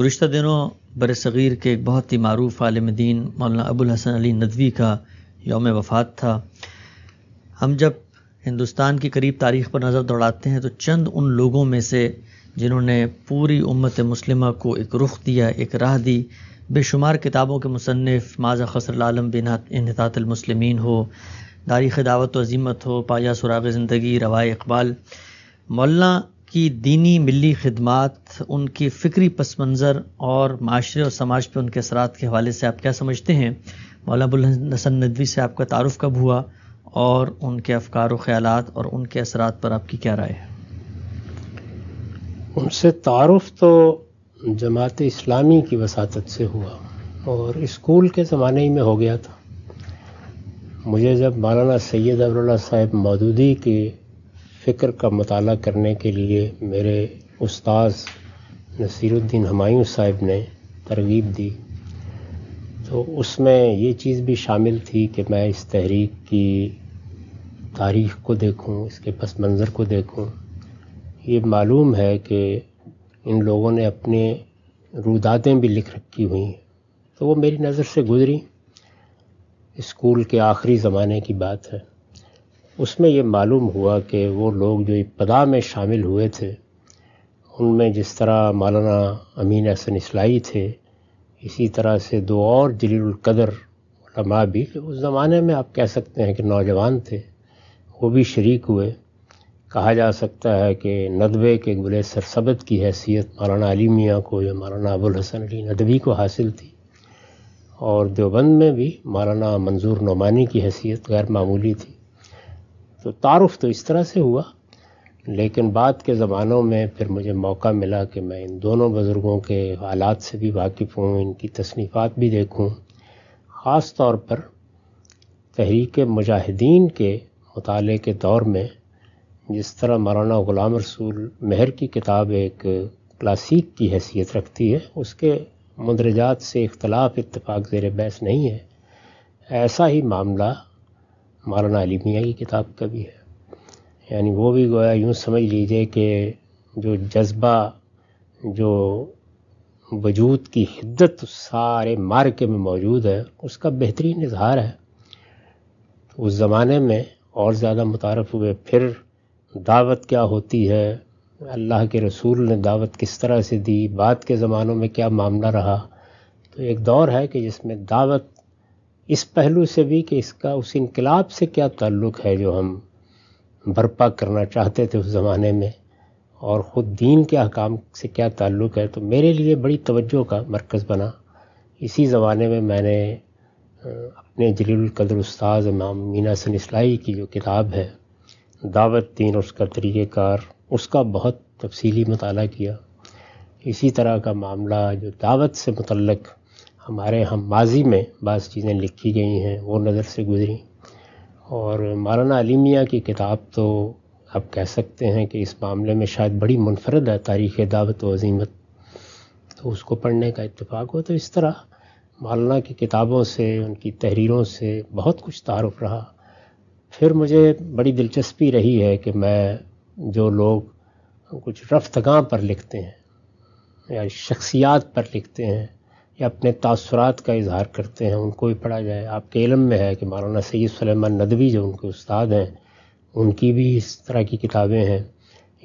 गुज्त दिनों बर सग़ीर के एक बहुत ही मरूफ़ आलम दीन मौलाना अबुल हसन अली नदवी का योम वफ़ात था हम जब हिंदुस्तान की करीब तारीख़ पर नज़र दौड़ाते हैं तो चंद उन लोगों में से जिन्होंने पूरी उम्मत मुस्लिमा को एक रुख दिया एक राह दी बेशुमार किताबों के मुसनफ़ माजा खसर आलम बिनहतातमसलमिन हो तारीख़ दावत अजीमत हो पाया सुराग ज़िंदगी रवा इकबाल मौलाना की दीनी मिली खदमात उनकी फ़िक्री पस मंज़र और माशरे और समाज पर उनके असरात के हवाले से आप क्या समझते हैं मौलाना हसन नदवी से आपका तारफ़ कब हुआ और उनके अफकार व ख्याल और उनके असरात पर आपकी क्या राय है उनसे तारफ़ तो जमात इस्लामी की वसात से हुआ और स्कूल के ज़माने ही में हो गया था मुझे जब मौलाना सैद अब्दुल्ला साहब मौदूदी के फ़िक्र का मताल करने के लिए मेरे उस्ताज़ नसीरुद्दीन हमायूं साहब ने तरगीब दी तो उसमें ये चीज़ भी शामिल थी कि मैं इस तहरीक की तारीख़ को देखूं इसके पस मंज़र को देखूं ये मालूम है कि इन लोगों ने अपने रुदादें भी लिख रखी हुई हैं तो वो मेरी नज़र से गुज़री स्कूल के आखिरी ज़माने की बात है उसमें ये मालूम हुआ कि वो लोग जो इब्तदा में शामिल हुए थे उनमें जिस तरह मौलाना अमीन हसन इसलाई थे इसी तरह से दो और जलीलकदर लमा भी उस ज़माने में आप कह सकते हैं कि नौजवान थे वो भी शरीक हुए कहा जा सकता है कि नदवे के गुले सरसबत की हैसियत मौलाना अली मियाँ को या मौलाना अबुल हसन अली नदवी को हासिल थी और देवबंद में भी मौलाना मंजूर नौमानी की हैसियत गैर मामूली थी तो तारफ़ तो इस तरह से हुआ लेकिन बाद के ज़मानों में फिर मुझे मौका मिला कि मैं इन दोनों बुज़ुर्गों के हालात से भी वाकिफ़ हूँ इनकी तसनीफ़ात भी देखूँ ख़ास तौर पर तहरीक मुजाहिदीन के मुताले के दौर में जिस तरह मौलाना ग़ुलाम रसूल मेहर की किताब एक क्लासिक की हैसियत रखती है उसके मंदरजात से इख्तलाफ इतफाक़ ज़ेर बहस नहीं है ऐसा ही मामला मौलाना अली मियाँ की किताब का भी है यानी वो भी गोया यूँ समझ लीजिए कि जो जज्बा जो वजूद की हिद्दत सारे मार्के में मौजूद है उसका बेहतरीन इजहार है तो उस ज़माने में और ज़्यादा मुतारफ़ हुए फिर दावत क्या होती है अल्लाह के रसूल ने दावत किस तरह से दी बाद के ज़मानों में क्या मामला रहा तो एक दौर है कि जिसमें दावत इस पहलू से भी कि इसका उस इनकलाब से क्या ताल्लुक़ है जो हम बर्पा करना चाहते थे उस ज़माने में और ख़ुद दीन के अहकाम से क्या ताल्लुक़ है तो मेरे लिए बड़ी तवज्जो का मरकज़ बना इसी ज़माने में मैंने अपने जलीलकदर उस्ताद इमाम मीना सन इसलाई की जो किताब है दावत दीन और उसका तरीक़ार उसका बहुत तफसीली मताल किया इसी तरह का मामला जो दावत से मतलक़ हमारे यहाँ माजी में बस चीज़ें लिखी गई हैं वो नज़र से गुज़री और मौलाना अली मियाँ की किताब तो आप कह सकते हैं कि इस मामले में शायद बड़ी मुनफरद है तारीख़ दावत व अजीमत तो उसको पढ़ने का इतफाक़ हो तो इस तरह मौलाना की किताबों से उनकी तहरीरों से बहुत कुछ तारफ़ रहा फिर मुझे बड़ी दिलचस्पी रही है कि मैं जो लोग कुछ रफ्तगां पर लिखते हैं या शख्सियात पर लिखते हैं या अपने तासरात का इजहार करते हैं उनको भी पढ़ा जाए आपके इलम में है कि मौलाना सैद सलेमान नदवी जो उनके उस्ताद हैं उनकी भी इस तरह की किताबें हैं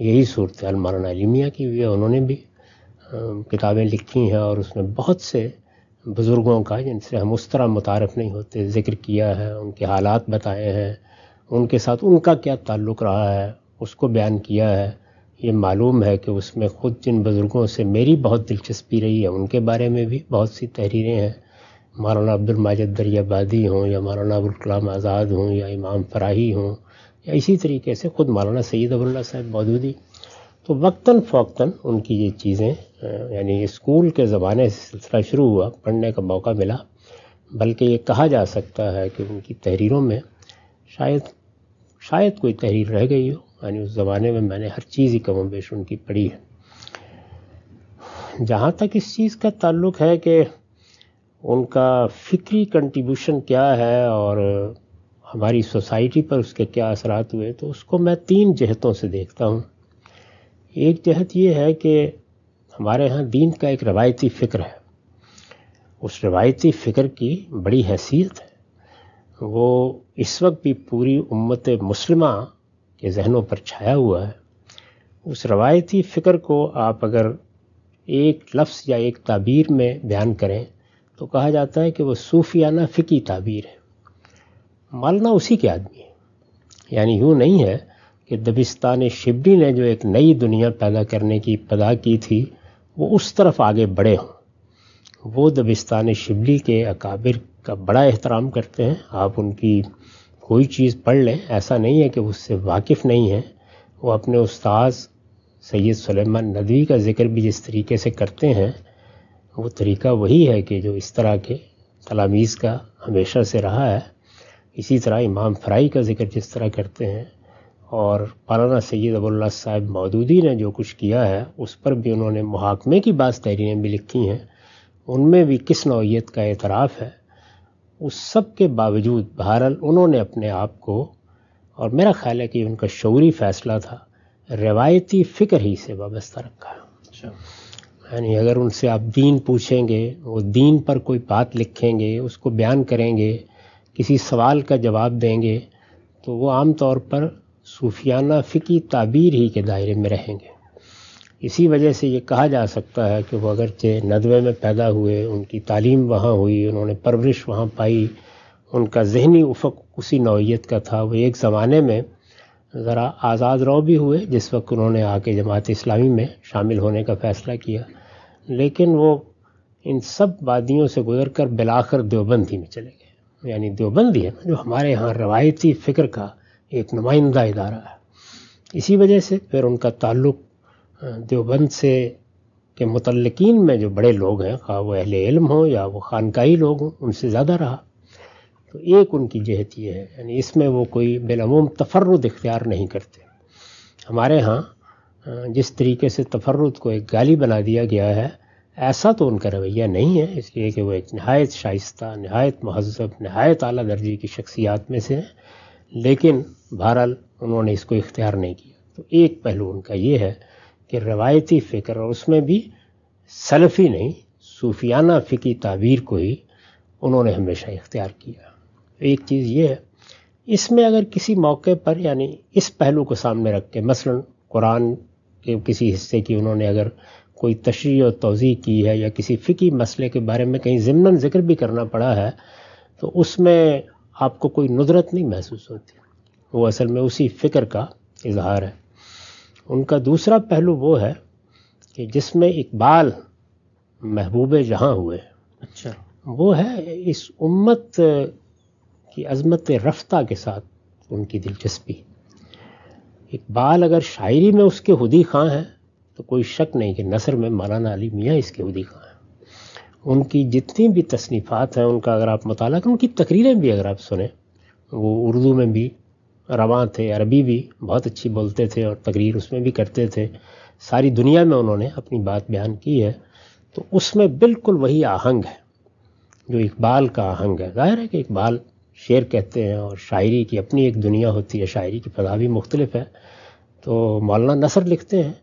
यही सूरत हाल मौलाना एलमिया की भी है उन्होंने भी किताबें लिखी हैं और उसमें बहुत से बुज़ुर्गों का जिनसे हम उस तरह मुतारफ़ नहीं होते ज़िक्र किया है उनके हालात बताए हैं उनके साथ उनका क्या ताल्लुक़ रहा है उसको बयान किया है ये मालूम है कि उसमें ख़ुद जिन बुज़ुर्गों से मेरी बहुत दिलचस्पी रही है उनके बारे में भी बहुत सी तहरीरें हैं मौलाना अब्दुल माजिद दरियाबादी हों या मौलाना अबुलकलाम आज़ाद हों या इमाम फराही हों या इसी तरीके से ख़ुद मौलाना सैद अबुल्ला साहब मौदूदी तो वक्ता फ़ोक्ता उनकी ये चीज़ें यानी स्कूल के ज़माने से सिलसिला शुरू हुआ पढ़ने का मौका मिला बल्कि ये कहा जा सकता है कि उनकी तहरीरों में शायद शायद कोई तहरीर रह गई हो यानी उस ज़माने में मैंने हर चीज़ ही कम बेश उनकी पढ़ी है जहाँ तक इस चीज़ का ताल्लुक है कि उनका फ़िक्री कंट्रीब्यूशन क्या है और हमारी सोसाइटी पर उसके क्या असरात हुए तो उसको मैं तीन जहतों से देखता हूँ एक जहत ये है कि हमारे यहाँ दीन का एक रवायती फ़िक्र है उस रवायती फ़िक्र की बड़ी हैसियत है वो इस वक्त भी पूरी उम्मत मुसलमा के जहनों पर छाया हुआ है उस रवायती फ़िक्र को आप अगर एक लफ्स या एक ताबीर में बयान करें तो कहा जाता है कि वह सूफियाना फ़िकी ताबीर है मालना उसी के आदमी है यानी यूँ नहीं है कि दबिस्तान शिबली ने जो एक नई दुनिया पैदा करने की पदा की थी वो उस तरफ आगे बढ़े हों वो दबिस्तान शिबली के अकाबिर का बड़ा एहतराम करते हैं आप उनकी कोई चीज़ पढ़ लें ऐसा नहीं है कि उससे वाकिफ़ नहीं है वो अपने उस्ताद सैयद सुलेमान नदवी का ज़िक्र भी जिस तरीके से करते हैं वो तरीका वही है कि जो इस तरह के तलामीज़ का हमेशा से रहा है इसी तरह इमाम फ्राई का ज़िक्र जिस तरह करते हैं और मौलाना सैद अबुल्ला साहब मौदूदी ने जो कुछ किया है उस पर भी उन्होंने महाकमे की बास तहरीरें भी लिखी हैं उनमें भी किस नौीयत का एतराफ़ है उस सब के बावजूद बहरहाल उन्होंने अपने आप को और मेरा ख्याल है कि उनका शौरी फ़ैसला था रिवायती फ़िक्र ही से वाबस्ता रखा अच्छा। यानी अगर उनसे आप दीन पूछेंगे वो दीन पर कोई बात लिखेंगे उसको बयान करेंगे किसी सवाल का जवाब देंगे तो वो आम तौर पर सूफियाना फ़िकी ताबीर ही के दायरे में रहेंगे इसी वजह से ये कहा जा सकता है कि वो अगरचे नदवे में पैदा हुए उनकी तालीम वहाँ हुई उन्होंने परवरिश वहाँ पाई उनका जहनी उफक उसी नौीयत का था वो एक ज़माने में ज़रा आज़ाद रो भी हुए जिस वक्त उन्होंने आके जमात इस्लामी में शामिल होने का फ़ैसला किया लेकिन वो इन सब वादियों से गुजर कर बिलाकर देवबंदी में चले गए यानी देवबंदी है जो हमारे यहाँ रवायती फ़िक्र का एक नुमाइंदा इदारा है इसी वजह से फिर उनका ताल्लुक़ देवबंद से के मतलकिन में जो बड़े लोग हैं खा वो अहल इल्म हों या वो खानकाई लोग हों उनसे ज़्यादा रहा तो एक उनकी जहत ये है यानी इसमें वो कोई बिलूम तफरद इख्तियार नहीं करते हमारे यहाँ जिस तरीके से तफरुद को एक गाली बना दिया गया है ऐसा तो उनका रवैया नहीं है इसलिए कि वो एक नहायत शाइस्ता नहायत महजब नहायत अली दर्जे की शख्सियात में से हैं लेकिन बहरहाल उन्होंने इसको इख्तियार नहीं किया तो एक पहलू उनका ये है कि रवायती फ़िक्र और उसमें भी सलफ़ी नहीं सूफियाना फ़िकी ताबीर को ही उन्होंने हमेशा इख्तियार किया एक चीज़ ये है इसमें अगर किसी मौके पर यानी इस पहलू को सामने रख के मसलन कुरान के किसी हिस्से की उन्होंने अगर कोई तशरी और तोज़ी की है या किसी फ़िकी मसले के बारे में कहीं ज़मन ज़िक्र भी करना पड़ा है तो उसमें आपको कोई नुदरत नहीं महसूस होती वो असल में उसी फ़िक्र का इजहार है उनका दूसरा पहलू वो है कि जिसमें इकबाल महबूब जहाँ हुए अच्छा वो है इस उम्मत की अजमत रफ्ता के साथ उनकी दिलचस्पी इकबाल अगर शायरी में उसके हुदी खां हैं तो कोई शक नहीं कि नसर में मौलाना अली मियाँ इसके हुदी खां हैं उनकी जितनी भी तसनीफ़ात हैं उनका अगर आप मताल उनकी तकरीरें भी अगर आप सुने वो उर्दू में भी रवा थे अरबी भी बहुत अच्छी बोलते थे और तकरीर उसमें भी करते थे सारी दुनिया में उन्होंने अपनी बात बयान की है तो उसमें बिल्कुल वही आहंग है जो इकबाल का आहंग है जाहिर है कि इकबाल शेर कहते हैं और शायरी की अपनी एक दुनिया होती है शायरी की फजा भी मुख्तलिफ है तो मौलाना नसर लिखते हैं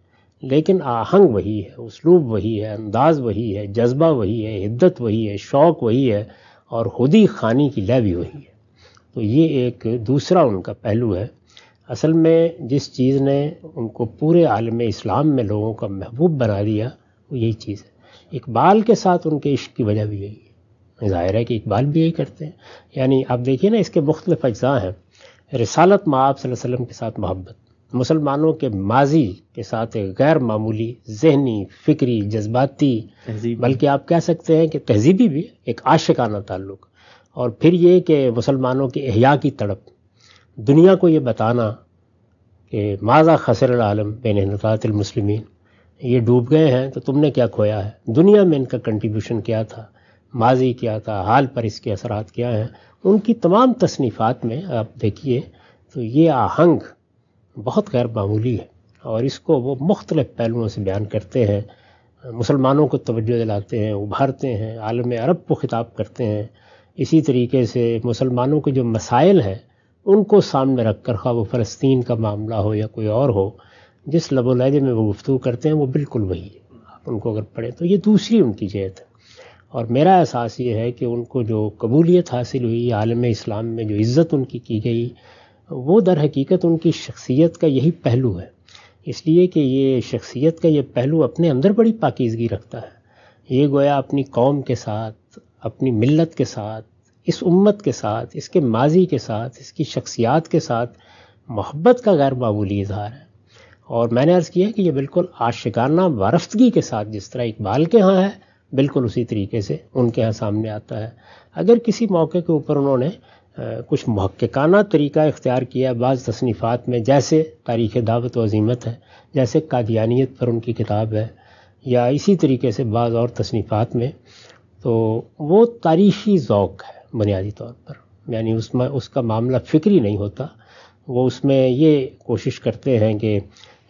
लेकिन आहंग वही है उसलूब वही है अंदाज़ वही है जज्बा वही है हिद्दत वही है शौक़ वही है और खुदी खानी की लय भी वही है तो ये एक दूसरा उनका पहलू है असल में जिस चीज़ ने उनको पूरे आलम इस्लाम में लोगों का महबूब बना दिया वो यही चीज़ है इकबाल के साथ उनके इश्क की वजह भी यही है ज़ाहिर है कि इकबाल भी यही करते हैं यानी आप देखिए ना इसके मुख्तफ अज्जा हैं रसालत माँ वसल्लम के साथ मोहब्बत मुसलमानों के माजी के साथ एक गैर मामूली जहनी फ़िक्री जज्बाती बल्कि आप कह सकते हैं कि तहजीबी भी एक आशिकाना ताल्लुक़ और फिर ये कि मुसलमानों के अहिया की तड़प दुनिया को ये बताना कि माजा खसर आलम बेनतातमसलमिन ये डूब गए हैं तो तुमने क्या खोया है दुनिया में इनका कंट्रीब्यूशन क्या था माजी क्या था हाल पर इसके असरात क्या हैं उनकी तमाम तसनीफ़ात में आप देखिए तो ये आहंग बहुत गैर मामूली है और इसको वो मुख्तलिफ़ पहलुओं से बयान करते हैं मुसलमानों को तोज्जो दिलाते हैं उभारते हैं आलम अरब को ख़िताब करते हैं इसी तरीके से मुसलमानों के जो मसाइल हैं उनको सामने रख कर खा वो फ़लस्तीन का मामला हो या कोई और हो जिस लबोलहजे में वो गुफ्तु करते हैं वो बिल्कुल वही है आप उनको अगर पढ़ें तो ये दूसरी उनकी जहत है और मेरा एहसास ये है कि उनको जो कबूलियत हासिल हुई आलम इस्लाम में जो इज़्ज़त उनकी की गई वो दर हकीकत उनकी शख्सियत का यही पहलू है इसलिए कि ये शख्सियत का ये पहलू अपने अंदर बड़ी पाकिजगी रखता है ये गोया अपनी कौम के साथ अपनी मिलत के साथ इस उम्मत के साथ इसके माजी के साथ इसकी शख्सियात के साथ मोहब्बत का गैर मामूली इजहार है और मैंने अर्ज़ किया कि यह बिल्कुल आशिकाना वारफ्तगी के साथ जिस तरह इकबाल के यहाँ है बिल्कुल उसी तरीके से उनके यहाँ सामने आता है अगर किसी मौके के ऊपर उन्होंने कुछ महक्काना तरीका इख्तियार किया बाज़ तसनीफ़ात में जैसे तारीख़ दावत वजीमत है जैसे कादियानियत पर उनकी किताब है या इसी तरीके से बाज़ और तसनीफ़ात में तो वो तारीखी ओक़ है बुनियादी तौर पर यानी उसमें उसका मामला फ़िक्री नहीं होता वो उसमें ये कोशिश करते हैं कि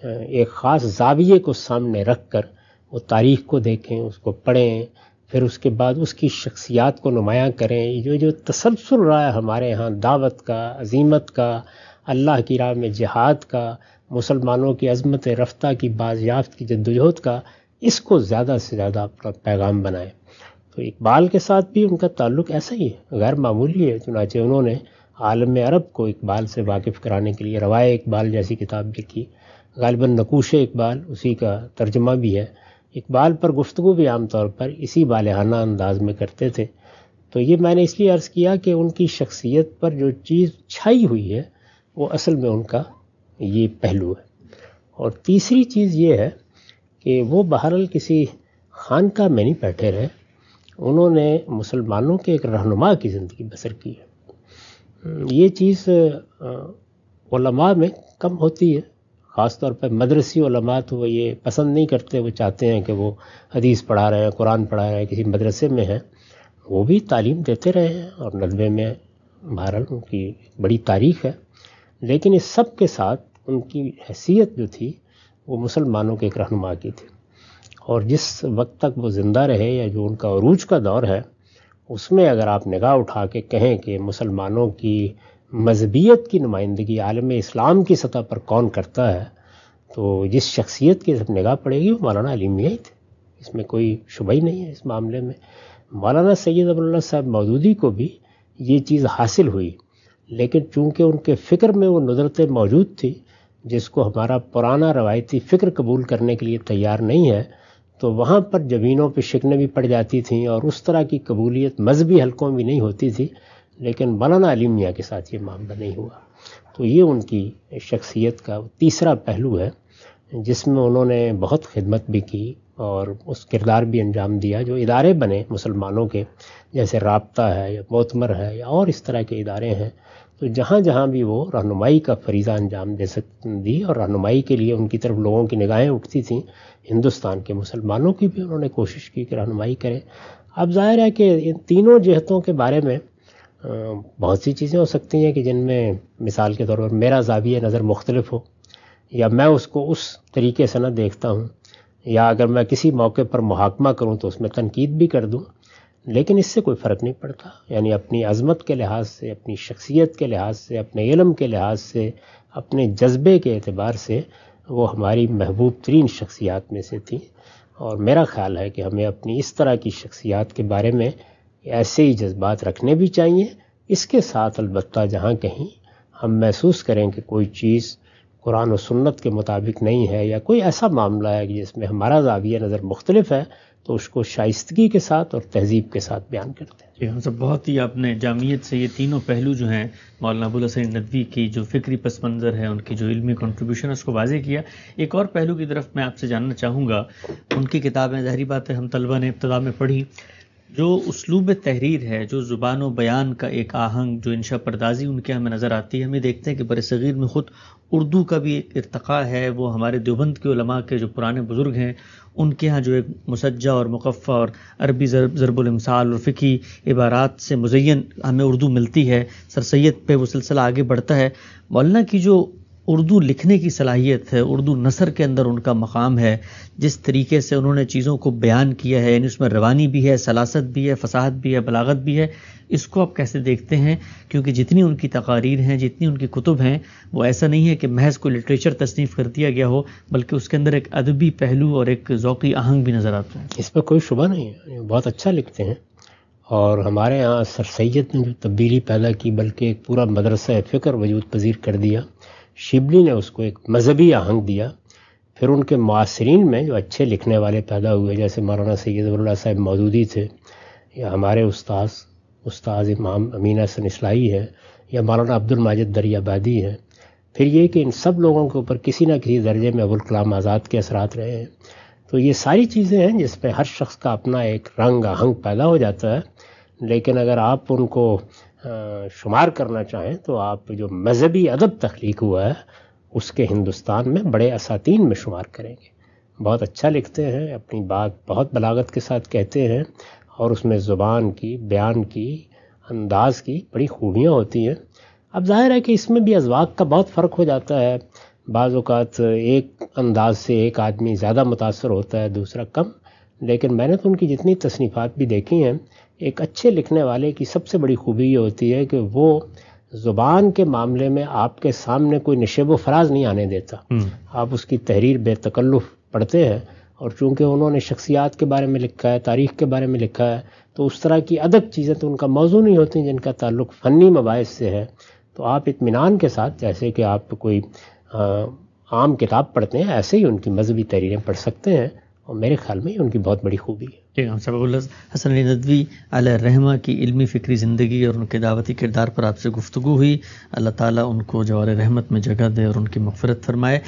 एक ख़ास जाविये को सामने रख कर वो तारीख़ को देखें उसको पढ़ें फिर उसके बाद उसकी शख्सियात को नुमायाँ करें जो जो तसलसल रहा है हमारे यहाँ दावत का अजीमत का अल्लाह की राह में जहाद का मुसलमानों की अजमत रफ्तार की बाजियाफ्त की जद्दोजहद का इसको ज़्यादा से ज़्यादा अपना पैगाम बनाएँ तो इकबाल के साथ भी उनका ताल्लुक ऐसा ही है गैर मामूली है चुनाचे उन्होंने आलम अरब को इकबाल से वाकिफ़ कराने के लिए रवाय इकबाल जैसी किताब लिखी गालिबा नकूश इकबाल उसी का तर्जमा भी है इकबाल पर गुफ्तु भी आम तौर पर इसी बालहाना अंदाज में करते थे तो ये मैंने इसलिए अर्ज़ किया कि उनकी शख्सियत पर जो चीज़ छाई हुई है वो असल में उनका ये पहलू है और तीसरी चीज़ ये है कि वो बहरल किसी खानका में नहीं बैठे रहे उन्होंने मुसलमानों के एक रहनुमा की ज़िंदगी बसर की है ये चीज़ ओलमा में कम होती है ख़ास तौर पर मदरसी ओलमा तो वो ये पसंद नहीं करते वो चाहते हैं कि वो हदीस पढ़ा रहे हैं कुरान पढ़ा रहे हैं किसी मदरसे में हैं वो भी तालीम देते रहे हैं और नदबे में भारत उनकी बड़ी तारीख है लेकिन इस सब के साथ उनकी हैसियत जो थी वो मुसलमानों के एक रहनुमा की थी और जिस वक्त तक वो ज़िंदा रहे या जो उनका अरूज का दौर है उसमें अगर आप निगाह उठा के कहें कि मुसलमानों की मजहबियत की नुमाइंदगी आलम इस्लाम की सतह पर कौन करता है तो जिस शख्सियत की जब निगाह पड़ेगी वो मौलाना अली मियाँ थे इसमें कोई शुभ ही नहीं है इस मामले में मौलाना सैद अबुल्ला साहब मौदूदी को भी ये चीज़ हासिल हुई लेकिन चूँकि उनके फ़िक्र में वो नुदरतें मौजूद थी जिसको हमारा पुराना रवायती फ़िक्र कबूल करने के लिए तैयार नहीं है तो वहाँ पर ज़मीनों पर शिकने भी पड़ जाती थी और उस तरह की कबूलियत मजहबी हलकों में नहीं होती थी लेकिन मौलाना अली मियाँ के साथ ये मामला नहीं हुआ तो ये उनकी शख्सियत का तीसरा पहलू है जिसमें उन्होंने बहुत खिदमत भी की और उस किरदार भी अंजाम दिया जो इदारे बने मुसलमानों के जैसे रबता है या मोतमर है या और इस तरह के इदारे हैं तो जहाँ जहाँ भी वो रहनुमाई का फरीज़ा अंजाम दे सकती दी और रहनुमाई के लिए उनकी तरफ लोगों की निगाहें उठती थी हिंदुस्तान के मुसलमानों की भी उन्होंने कोशिश की कि रहनुमाई करें अब जाहिर है कि इन तीनों जहतों के बारे में बहुत सी चीज़ें हो सकती हैं कि जिनमें मिसाल के तौर पर मेरा जाविय नज़र मुख्तलफ हो या मैं उसको उस तरीके से ना देखता हूँ या अगर मैं किसी मौके पर मुहाकमा करूँ तो उसमें तनकीद भी कर दूँ लेकिन इससे कोई फ़र्क नहीं पड़ता यानी अपनी अज़मत के लिहाज से अपनी शख्सियत के लिहाज से अपने इलम के लिहाज से अपने जज्बे के अतबार से वो हमारी महबूब तरीन शख्सियात में से थी और मेरा ख्याल है कि हमें अपनी इस तरह की शख्सियात के बारे में ऐसे ही जज्बात रखने भी चाहिए इसके साथ अलबत् जहाँ कहीं हम महसूस करें कि कोई चीज़ कुरान और सुन्नत के मुताबिक नहीं है या कोई ऐसा मामला है कि जिसमें हमारा जाविया नज़र मुख्तलिफ है तो उसको शाइस्तगी के साथ और तहजीब के साथ बयान करते हैं जी हम सब बहुत ही आपने जामियत से ये तीनों पहलू जो हैं मौलाना अबुल हसन नदवी की जो फ़िक्री पस मंज़र है उनकी जो इलमी कंट्रीब्यूशन है उसको वाजे किया एक और पहलू की तरफ मैं आपसे जानना चाहूँगा उनकी किताबें जहरी बात है हम तलबा ने इब्तदा में पढ़ी जो उसलूब तहरीर है जो ज़ुबान बयान का एक आहंग जो इंशा परदाजी उनके हमें नज़र आती है हमें देखते हैं कि बर सग़ीर में ख़ुद उर्दू का भी एक इरतक़ा है वो हमारे देवबंद के उलमा के जो पुराने बुज़ुर्ग हैं उनके यहाँ जो एक मुसज्जा और मुकफ़ा और अरबी ज़रबुलमसाल और फ़िकी इबारात से मुजैन हमें उर्दू मिलती है सर सैद पर वो सिलसिला आगे बढ़ता है मौलाना की जो उर्दू लिखने की सलाहियत है उर्दू नसर के अंदर उनका मकाम है जिस तरीके से उन्होंने चीज़ों को बयान किया है यानी उसमें रवानी भी है सलासत भी है फसाहत भी है बलागत भी है इसको आप कैसे देखते हैं क्योंकि जितनी उनकी तकारीर हैं जितनी उनकी कुतुब हैं वो ऐसा नहीं है कि महज को लिटरेचर तसनीफ़ कर दिया गया हो बल्कि उसके अंदर एक अदबी पहलू और एक ओक़ी आहंग भी नज़र आता है इस पर कोई शुबा नहीं है बहुत अच्छा लिखते हैं और हमारे यहाँ सर सैद ने जो तब्दीली पैदा की बल्कि एक पूरा मदरसा फ़िक्र वजूद पजीर कर दिया शिबली ने उसको एक मज़हबी आहंग दिया फिर उनके मुसरीन में जो अच्छे लिखने वाले पैदा हुए जैसे मौलाना सैदुल्ला साहब मौजूदी थे या हमारे उस्ताद उस्ताद इमाम अमीना सन इसलाई है या मौलाना अब्दुल माजिद दरियाबादी हैं फिर ये कि इन सब लोगों के ऊपर किसी न किसी दर्जे में अबुल कलाम आज़ाद के असरात रहे हैं तो ये सारी चीज़ें हैं जिस पर हर शख्स का अपना एक रंग आहंग पैदा हो जाता है लेकिन अगर आप उनको शुमार करना चाहें तो आप जो मज़हबी अदब तख्लीक हुआ है उसके हिंदुस्तान में बड़े असातीन में शुमार करेंगे बहुत अच्छा लिखते हैं अपनी बात बहुत बलागत के साथ कहते हैं और उसमें ज़ुबान की बयान की अंदाज की बड़ी खूबियाँ होती हैं अब जाहिर है कि इसमें भी अजवाक का बहुत फ़र्क हो जाता है बाज़ात एक अंदाज से एक आदमी ज़्यादा मुतासर होता है दूसरा कम लेकिन मैंने तो उनकी जितनी तसनीफ़ात भी देखी हैं एक अच्छे लिखने वाले की सबसे बड़ी खूबी ये होती है कि वो ज़ुबान के मामले में आपके सामने कोई नशेब फराज नहीं आने देता हम्म। आप उसकी तहरीर बेतकल्लुफ़ पढ़ते हैं और चूंकि उन्होंने शख्सियात के बारे में लिखा है तारीख़ के बारे में लिखा है तो उस तरह की अदब चीज़ें तो उनका मौजू नहीं होती जिनका ताल्लुक फ़नी मबाइस से है तो आप इतमान के साथ जैसे कि आप कोई आम किताब पढ़ते हैं ऐसे ही उनकी मजहबी तहरीरें पढ़ सकते हैं और मेरे ख्याल में उनकी बहुत बड़ी खूबी है है साहब हसन अली नदवी रहमा की इलमी फ़िक्री ज़िंदगी और उनके दावती किरदार पर आपसे गुफ्तु हुई अल्लाह ताली उनको जवार रहमत में जगह दे और उनकी मफफरत फरमाए